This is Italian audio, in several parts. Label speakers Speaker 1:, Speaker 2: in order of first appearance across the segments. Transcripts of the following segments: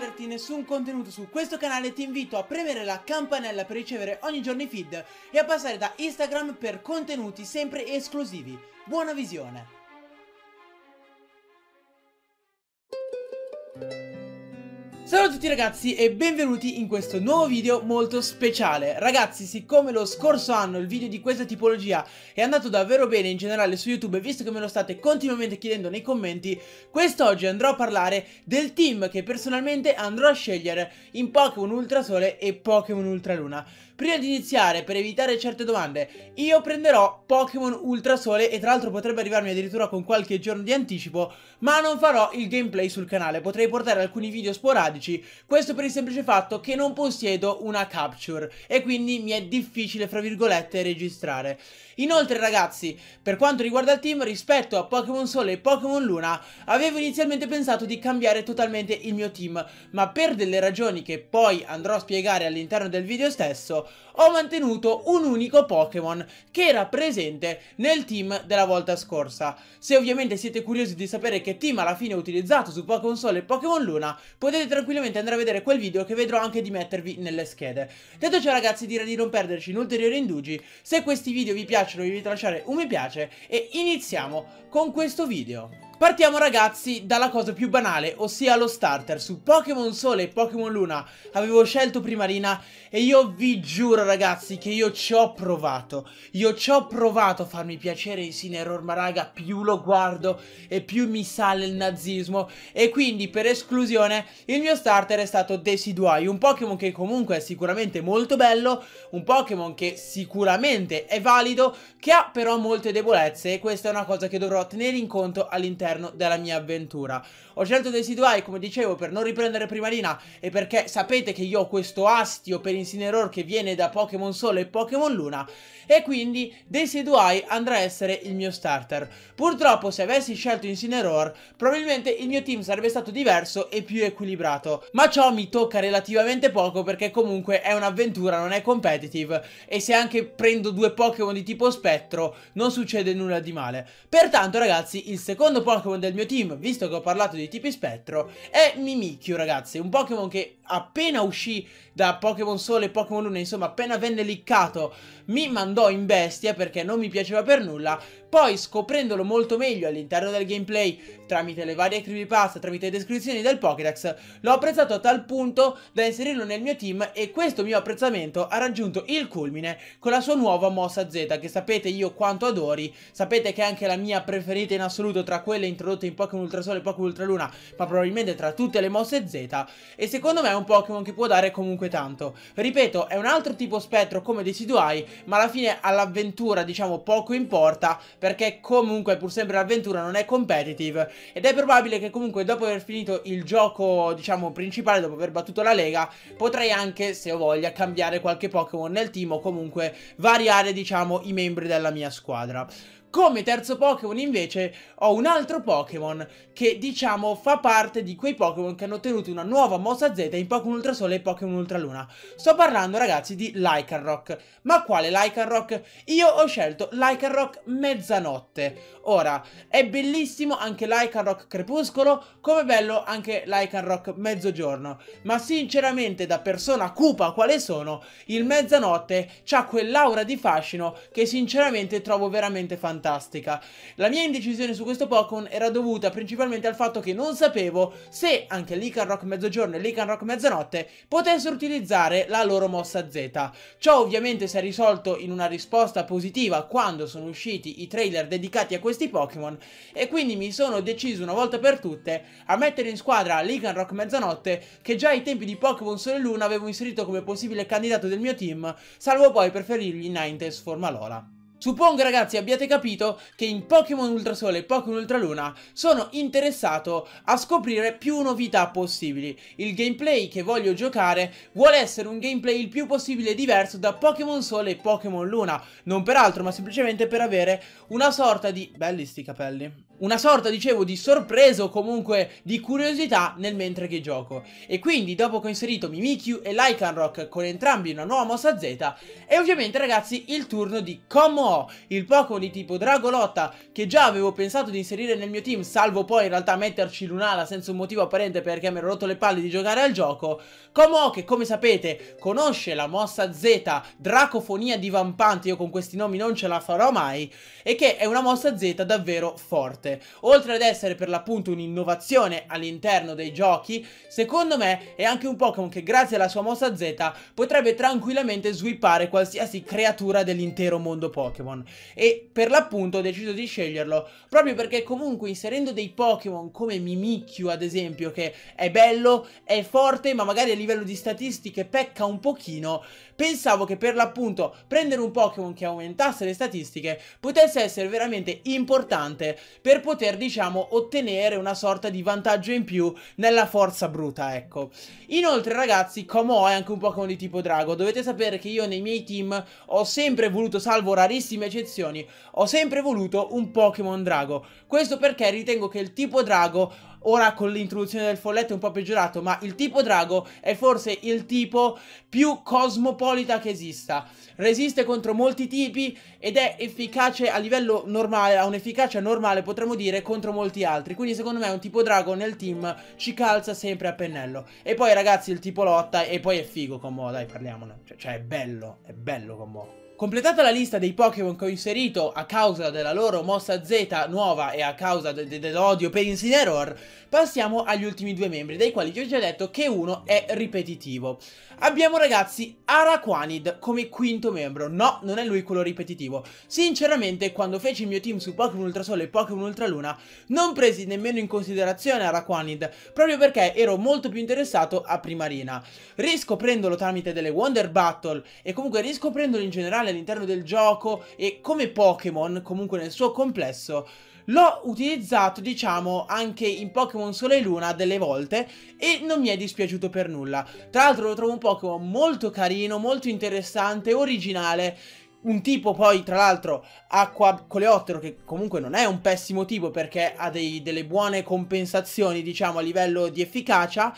Speaker 1: perderti nessun contenuto su questo canale ti invito a premere la campanella per ricevere ogni giorno i feed e a passare da Instagram per contenuti sempre esclusivi. Buona visione! Ciao a tutti ragazzi e benvenuti in questo nuovo video molto speciale Ragazzi siccome lo scorso anno il video di questa tipologia è andato davvero bene in generale su YouTube Visto che me lo state continuamente chiedendo nei commenti Quest'oggi andrò a parlare del team che personalmente andrò a scegliere in Pokémon Ultrasole e Pokémon Ultraluna Prima di iniziare, per evitare certe domande, io prenderò Pokémon Ultra Sole e tra l'altro potrebbe arrivarmi addirittura con qualche giorno di anticipo, ma non farò il gameplay sul canale, potrei portare alcuni video sporadici, questo per il semplice fatto che non possiedo una capture e quindi mi è difficile, fra virgolette, registrare. Inoltre ragazzi, per quanto riguarda il team, rispetto a Pokémon Sole e Pokémon Luna, avevo inizialmente pensato di cambiare totalmente il mio team, ma per delle ragioni che poi andrò a spiegare all'interno del video stesso, ho mantenuto un unico Pokémon che era presente nel team della volta scorsa. Se ovviamente siete curiosi di sapere che team alla fine ho utilizzato su Pokémon e Pokémon Luna, potete tranquillamente andare a vedere quel video che vedrò anche di mettervi nelle schede. Detto ciò ragazzi direi di non perderci in ulteriori indugi, se questi video vi piacciono vi invito a lasciare un mi piace e iniziamo con questo video. Partiamo ragazzi dalla cosa più banale, ossia lo starter. Su Pokémon Sole e Pokémon Luna avevo scelto Primarina e io vi giuro ragazzi che io ci ho provato. Io ci ho provato a farmi piacere i Sineror, ma raga più lo guardo e più mi sale il nazismo. E quindi per esclusione il mio starter è stato Decidueye, un Pokémon che comunque è sicuramente molto bello, un Pokémon che sicuramente è valido, che ha però molte debolezze e questa è una cosa che dovrò tenere in conto all'interno all'interno della mia avventura. Ho scelto Decidueye, come dicevo, per non riprendere prima Lina e perché sapete che io ho questo astio per Incineroar che viene da Pokémon Sole e Pokémon Luna e quindi Decidueye andrà a essere il mio starter. Purtroppo se avessi scelto Incineroar, probabilmente il mio team sarebbe stato diverso e più equilibrato, ma ciò mi tocca relativamente poco perché comunque è un'avventura, non è competitive e se anche prendo due Pokémon di tipo spettro non succede nulla di male. Pertanto ragazzi, il secondo Pokémon Pokémon del mio team, visto che ho parlato di tipi spettro, è Mimikyu ragazzi, un Pokémon che appena uscì da Pokémon Sole e Pokémon Luna, insomma appena venne liccato, mi mandò in bestia perché non mi piaceva per nulla, poi scoprendolo molto meglio all'interno del gameplay tramite le varie creepypasta, tramite le descrizioni del Pokédex, l'ho apprezzato a tal punto da inserirlo nel mio team e questo mio apprezzamento ha raggiunto il culmine con la sua nuova mossa Z che sapete io quanto adori, sapete che è anche la mia preferita in assoluto tra quelle introdotte in Pokémon Ultrasole e Pokémon Ultraluna, ma probabilmente tra tutte le mosse Z e secondo me è un Pokémon che può dare comunque tanto. Ripeto, è un altro tipo spettro come Decidueye, ma alla fine all'avventura diciamo poco importa perché comunque pur sempre l'avventura non è competitive ed è probabile che comunque dopo aver finito il gioco diciamo principale, dopo aver battuto la Lega, potrei anche se ho voglia cambiare qualche Pokémon nel team o comunque variare diciamo i membri della mia squadra. Come terzo Pokémon invece ho un altro Pokémon che diciamo fa parte di quei Pokémon che hanno ottenuto una nuova mossa Z in Pokémon Ultrasole e Pokémon Ultraluna. Sto parlando ragazzi di Lycanroc. Ma quale Lycanroc? Io ho scelto Lycanroc Mezzanotte. Ora, è bellissimo anche Lycanroc Crepuscolo, come bello anche Lycanroc Mezzogiorno. Ma sinceramente da persona cupa quale sono, il Mezzanotte ha quell'aura di fascino che sinceramente trovo veramente fantastico fantastica. La mia indecisione su questo Pokémon era dovuta principalmente al fatto che non sapevo se anche l'Ican Rock Mezzogiorno e l'Ican Rock Mezzanotte potessero utilizzare la loro mossa Z. Ciò ovviamente si è risolto in una risposta positiva quando sono usciti i trailer dedicati a questi Pokémon e quindi mi sono deciso una volta per tutte a mettere in squadra l'Ican Rock Mezzanotte che già ai tempi di Pokémon Sole e Luna avevo inserito come possibile candidato del mio team, salvo poi preferirgli Ninetales Formalola. Suppongo ragazzi abbiate capito che in Pokémon Ultrasole e Pokémon Ultraluna sono interessato a scoprire più novità possibili. Il gameplay che voglio giocare vuole essere un gameplay il più possibile diverso da Pokémon Sole e Pokémon Luna, non per altro ma semplicemente per avere una sorta di... belli sti capelli una sorta, dicevo, di sorpresa o comunque di curiosità nel mentre che gioco. E quindi, dopo che ho inserito Mimikyu e Lycanroc con entrambi una nuova mossa Z, è ovviamente, ragazzi, il turno di Komo, il Pokémon di tipo Dragolotta che già avevo pensato di inserire nel mio team, salvo poi in realtà metterci Lunala senza un motivo apparente perché mi ero rotto le palle di giocare al gioco. Komo, che come sapete, conosce la mossa Z, Dracofonia divampante, io con questi nomi non ce la farò mai, e che è una mossa Z davvero forte divertente. Oltre ad essere per l'appunto un'innovazione all'interno dei giochi, secondo me è anche un Pokémon che grazie alla sua mossa Z potrebbe tranquillamente sweepare qualsiasi creatura dell'intero mondo Pokémon. E per l'appunto ho deciso di sceglierlo proprio perché comunque inserendo dei Pokémon come Mimikyu ad esempio che è bello, è forte ma magari a livello di statistiche pecca un pochino, pensavo che per l'appunto prendere un Pokémon che aumentasse le statistiche potesse essere veramente importante per poter diciamo ottenere una sorta di vantaggio in più nella forza bruta ecco. Inoltre ragazzi Komo è anche un Pokémon di tipo drago, dovete sapere che io nei miei team ho sempre voluto, salvo rarissime eccezioni, ho sempre voluto un Pokémon drago, questo perché ritengo che il tipo drago ora con l'introduzione del folletto è un po' peggiorato, ma il tipo drago è forse il tipo più cosmopolita che esista. Resiste contro molti tipi ed è efficace a livello normale, ha un'efficacia normale potremmo dire contro molti altri, quindi secondo me un tipo drago nel team ci calza sempre a pennello. E poi ragazzi il tipo lotta e poi è figo con Mo, dai parliamone, cioè, cioè è bello, è bello con Mo. Completata la lista dei Pokémon che ho inserito a causa della loro mossa Z nuova e a causa de de dell'odio per Incineroar, passiamo agli ultimi due membri, dei quali vi ho già detto che uno è ripetitivo. Abbiamo ragazzi Araquanid come quinto membro, no, non è lui quello ripetitivo. Sinceramente, quando feci il mio team su Pokémon Ultrasole e Pokémon Ultraluna, non presi nemmeno in considerazione Araquanid, proprio perché ero molto più interessato a Primarina. Riscoprendolo tramite delle Wonder Battle e comunque riscoprendolo in generale all'interno del gioco e come Pokémon comunque nel suo complesso L'ho utilizzato, diciamo, anche in Pokémon Sole e Luna delle volte e non mi è dispiaciuto per nulla. Tra l'altro lo trovo un Pokémon molto carino, molto interessante, originale. Un tipo poi, tra l'altro, Acqua Coleottero, che comunque non è un pessimo tipo perché ha dei, delle buone compensazioni, diciamo, a livello di efficacia.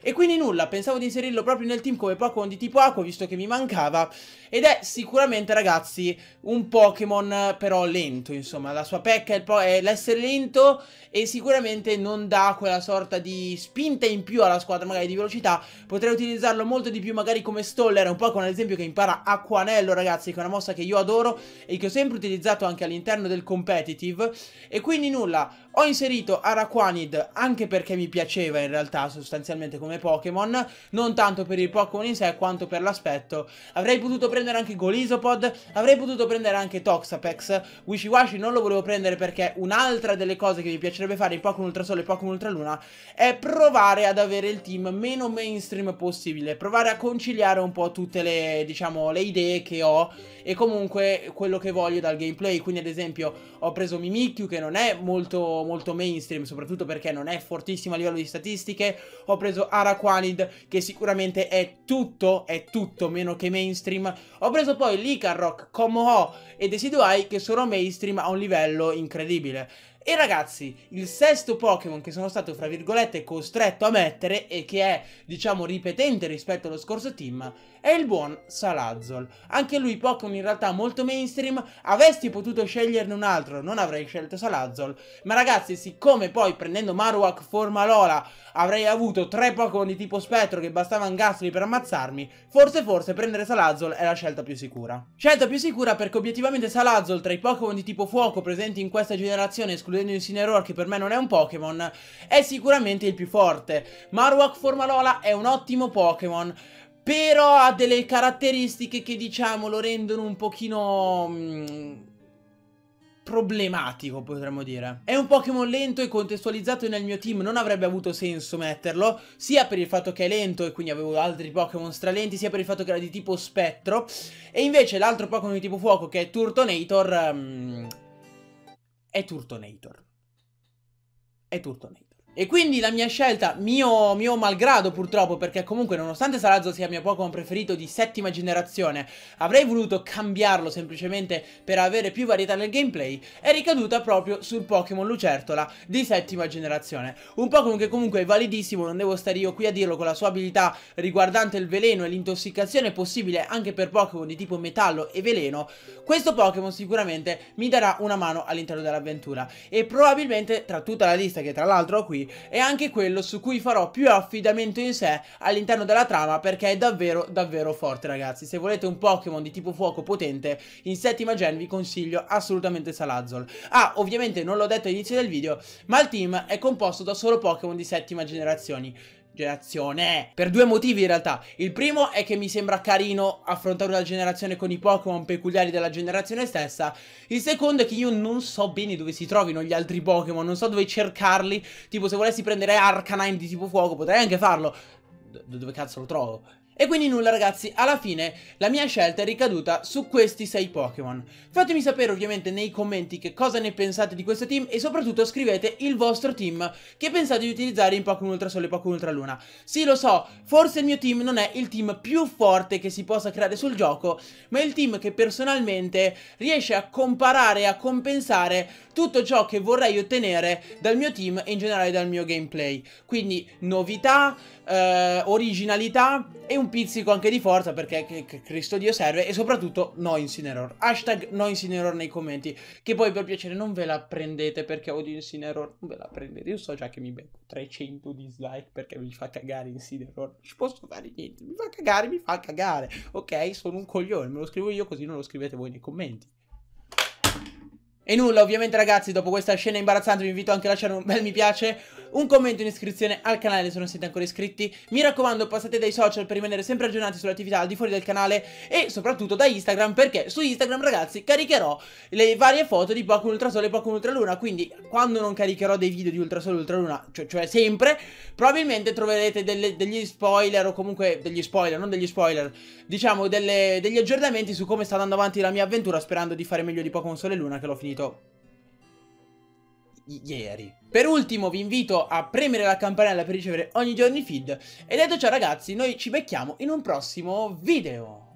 Speaker 1: E quindi nulla, pensavo di inserirlo proprio nel team come Pokémon di tipo acqua, visto che mi mancava. Ed è sicuramente, ragazzi, un Pokémon però lento, insomma. La sua pecca è l'essere lento e sicuramente non dà quella sorta di spinta in più alla squadra, magari di velocità. Potrei utilizzarlo molto di più, magari come Stoller, un Pokémon ad esempio che impara Acquanello, ragazzi, che è una mossa che io adoro e che ho sempre utilizzato anche all'interno del competitive. E quindi nulla, ho inserito Araquanid anche perché mi piaceva in realtà sostanzialmente come come Pokémon, non tanto per il Pokémon in sé quanto per l'aspetto. Avrei potuto prendere anche Golisopod, avrei potuto prendere anche Toxapex, Wishiwashi non lo volevo prendere perché un'altra delle cose che mi piacerebbe fare in Pokémon Ultrasole e Pokémon Ultraluna è provare ad avere il team meno mainstream possibile, provare a conciliare un po' tutte le, diciamo, le idee che ho e comunque quello che voglio dal gameplay, quindi ad esempio ho preso Mimikyu che non è molto, molto mainstream, soprattutto perché non è fortissimo a livello di statistiche, ho preso Araquanid che sicuramente è tutto, è tutto meno che mainstream. Ho preso poi Licarrock, Komoho e Desiduai che sono mainstream a un livello incredibile. E ragazzi, il sesto Pokémon che sono stato, fra virgolette, costretto a mettere e che è, diciamo, ripetente rispetto allo scorso team, è il buon Salazzol. Anche lui Pokémon in realtà molto mainstream, avessi potuto sceglierne un altro, non avrei scelto Salazzol. Ma ragazzi, siccome poi prendendo Marowak forma Lola avrei avuto tre Pokémon di tipo spettro che bastavano Gastly per ammazzarmi, forse forse prendere Salazzol è la scelta più sicura. Scelta più sicura perché obiettivamente Salazzol tra i Pokémon di tipo fuoco presenti in questa generazione escludendo includendo Incineroar che per me non è un Pokémon, è sicuramente il più forte. Marowak Formalola è un ottimo Pokémon, però ha delle caratteristiche che diciamo lo rendono un pochino... Mh, mm, problematico potremmo dire. È un Pokémon lento e contestualizzato nel mio team non avrebbe avuto senso metterlo, sia per il fatto che è lento e quindi avevo altri Pokémon stralenti, sia per il fatto che era di tipo spettro, e invece l'altro Pokémon di tipo fuoco che è Turtonator... Um, è Turtonator. È Turtonator. E quindi la mia scelta, mio, mio, malgrado purtroppo, perché comunque nonostante Salazzo sia mio Pokémon preferito di settima generazione, avrei voluto cambiarlo semplicemente per avere più varietà nel gameplay, è ricaduta proprio sul Pokémon Lucertola di settima generazione. Un Pokémon che comunque è validissimo, non devo stare io qui a dirlo, con la sua abilità riguardante il veleno e l'intossicazione possibile anche per Pokémon di tipo metallo e veleno, questo Pokémon sicuramente mi darà una mano all'interno dell'avventura. E probabilmente tra tutta la lista che tra l'altro ho qui, è anche quello su cui farò più affidamento in sé all'interno della trama perché è davvero davvero forte ragazzi. Se volete un Pokémon di tipo fuoco potente in settima gen vi consiglio assolutamente Salazzol. Ah, ovviamente non l'ho detto all'inizio del video, ma il team è composto da solo Pokémon di settima generazione generazione Per due motivi in realtà Il primo è che mi sembra carino affrontare una generazione con i Pokémon peculiari della generazione stessa Il secondo è che io non so bene dove si trovino gli altri Pokémon Non so dove cercarli Tipo se volessi prendere Arcanine di tipo fuoco potrei anche farlo D Dove cazzo lo trovo? E quindi nulla ragazzi, alla fine la mia scelta è ricaduta su questi 6 Pokémon. Fatemi sapere ovviamente nei commenti che cosa ne pensate di questo team e soprattutto scrivete il vostro team che pensate di utilizzare in Pokémon Ultra Sole e Pokémon Ultra Luna. Sì lo so, forse il mio team non è il team più forte che si possa creare sul gioco, ma è il team che personalmente riesce a comparare e a compensare tutto ciò che vorrei ottenere dal mio team e in generale dal mio gameplay. Quindi novità, eh, originalità e un pizzico anche di forza perché che, che Cristo Dio serve e soprattutto no Incineror. Hashtag no Incineror nei commenti. Che poi per piacere non ve la prendete perché odio Incineror. Non ve la prendete. Io so già che mi becco 300 dislike perché mi fa cagare Incineror. Non ci posso fare niente. Mi fa cagare, mi fa cagare. Ok, sono un coglione. Me lo scrivo io così non lo scrivete voi nei commenti. E nulla, ovviamente ragazzi, dopo questa scena imbarazzante vi invito anche a lasciare un bel mi piace un commento, un'iscrizione al canale se non siete ancora iscritti. Mi raccomando passate dai social per rimanere sempre aggiornati sulle attività al di fuori del canale e soprattutto da Instagram perché su Instagram ragazzi caricherò le varie foto di Pokémon Ultrasole e Pokémon Ultraluna. Quindi quando non caricherò dei video di Ultrasole e Ultraluna, cioè, cioè sempre, probabilmente troverete delle, degli spoiler o comunque degli spoiler, non degli spoiler, diciamo delle, degli aggiornamenti su come sta andando avanti la mia avventura sperando di fare meglio di Pokémon Sole e Luna che l'ho finito ieri. Per ultimo vi invito a premere la campanella per ricevere ogni giorno i feed e detto ciò ragazzi noi ci becchiamo in un prossimo video.